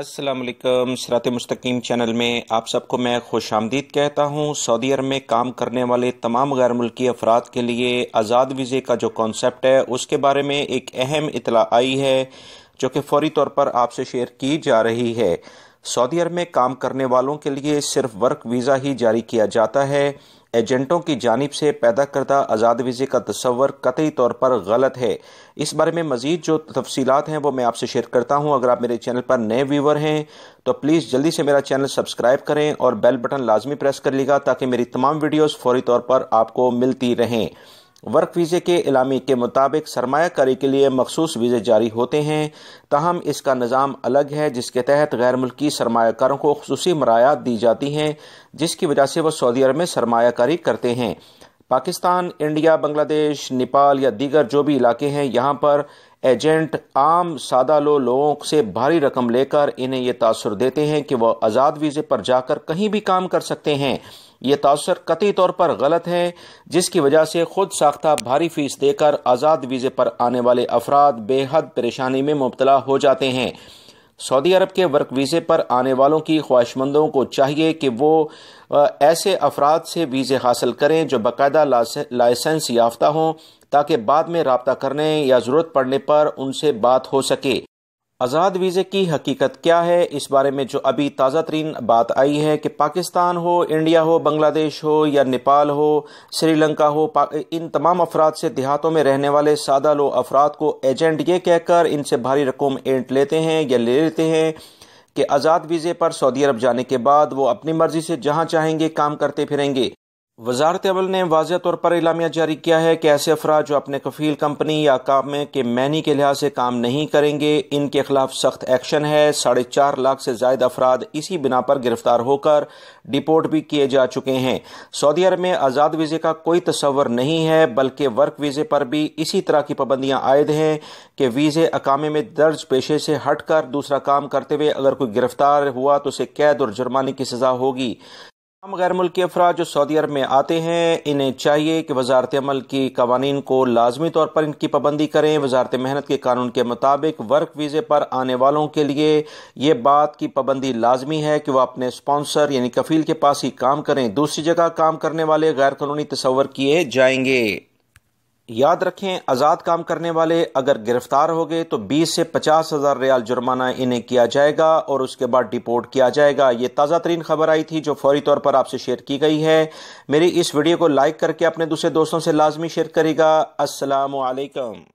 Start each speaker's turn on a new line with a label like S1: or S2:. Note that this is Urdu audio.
S1: السلام علیکم سرات مستقیم چینل میں آپ سب کو میں خوش آمدید کہتا ہوں سعودی عرب میں کام کرنے والے تمام غیر ملکی افراد کے لیے آزاد ویزے کا جو کانسیپٹ ہے اس کے بارے میں ایک اہم اطلاع آئی ہے جو کہ فوری طور پر آپ سے شیئر کی جا رہی ہے سعودی عرب میں کام کرنے والوں کے لیے صرف ورک ویزا ہی جاری کیا جاتا ہے ایجنٹوں کی جانب سے پیدا کردہ آزاد ویزے کا تصور قطعی طور پر غلط ہے اس بارے میں مزید جو تفصیلات ہیں وہ میں آپ سے شیئر کرتا ہوں اگر آپ میرے چینل پر نئے ویور ہیں تو پلیز جلدی سے میرا چینل سبسکرائب کریں اور بیل بٹن لازمی پریس کر لیگا گا تاکہ میری تمام ویڈیوز فوری طور پر آپ کو ملتی رہیں ورک ویزے کے اعلامی کے مطابق سرمایہ کاری کے لیے مخصوص ویزے جاری ہوتے ہیں تاہم اس کا نظام الگ ہے جس کے تحت غیر ملکی سرمایہ کاروں کو خصوصی مرایات دی جاتی ہیں جس کی وجہ سے وہ سعودی عرب میں سرمایہ کاری کرتے ہیں پاکستان انڈیا بنگلہ دیش نیپال یا دیگر جو بھی علاقے ہیں یہاں پر ایجنٹ عام سادہ لو لوگوں سے بھاری رقم لے کر انہیں یہ تاثر دیتے ہیں کہ وہ آزاد ویزے پر جا کر کہیں بھی کام کر سکتے ہیں یہ تاثر قطعی طور پر غلط ہیں جس کی وجہ سے خود ساختہ بھاری فیس دے کر آزاد ویزے پر آنے والے افراد بے حد پریشانی میں مبتلا ہو جاتے ہیں سعودی عرب کے ورک ویزے پر آنے والوں کی خواہش مندوں کو چاہیے کہ وہ ایسے افراد سے ویزے حاصل کریں جو باقاعدہ لائسنس یافتہ ہوں تاکہ بعد میں رابطہ کرنے یا ضرورت پڑنے پر ان سے بات ہو سکے آزاد ویزے کی حقیقت کیا ہے اس بارے میں جو ابھی تازہ ترین بات آئی ہے کہ پاکستان ہو انڈیا ہو بنگلہ دیش ہو یا نیپال ہو سری لنکا ہو ان تمام افراد سے دیہاتوں میں رہنے والے سادہ لو افراد کو ایجنٹ یہ کہہ کر ان سے بھاری رقوم اینٹ لیتے ہیں یا لے لیتے ہیں کہ آزاد ویزے پر سعودی عرب جانے کے بعد وہ اپنی مرضی سے جہاں چاہیں گے کام کرتے پھریں گے وزارت عمل نے واضح طور پر اعلامیہ جاری کیا ہے کہ ایسے افراد جو اپنے کفیل کمپنی یا کام کے مینی کے لحاظ سے کام نہیں کریں گے ان کے خلاف سخت ایکشن ہے ساڑھے چار لاکھ سے زائد افراد اسی بنا پر گرفتار ہو کر ڈپورٹ بھی کیے جا چکے ہیں سعودی عرب میں آزاد ویزے کا کوئی تصور نہیں ہے بلکہ ورک ویزے پر بھی اسی طرح کی پابندیاں عائد ہیں کہ ویزے اقامے میں درج پیشے سے ہٹ کر دوسرا کام کرتے ہوئے اگر کوئی گرفتار ہوا تو اسے قید اور جرمانے کی سزا ہوگی ہم غیر ملکی افراد جو سعودی عرب میں آتے ہیں انہیں چاہیے کہ وزارت عمل کی قوانین کو لازمی طور پر ان کی پابندی کریں وزارت محنت کے قانون کے مطابق ورک ویزے پر آنے والوں کے لیے یہ بات کی پابندی لازمی ہے کہ وہ اپنے اسپانسر یعنی کفیل کے پاس ہی کام کریں دوسری جگہ کام کرنے والے غیر قانونی تصور کیے جائیں گے یاد رکھیں آزاد کام کرنے والے اگر گرفتار ہو گئے تو بیس سے پچاس ہزار ریال جرمانہ انہیں کیا جائے گا اور اس کے بعد ڈپورٹ کیا جائے گا یہ تازہ ترین خبر آئی تھی جو فوری طور پر آپ سے شیئر کی گئی ہے میری اس ویڈیو کو لائک کر کے اپنے دوسرے دوستوں سے لازمی شیئر کرے گا السلام علیکم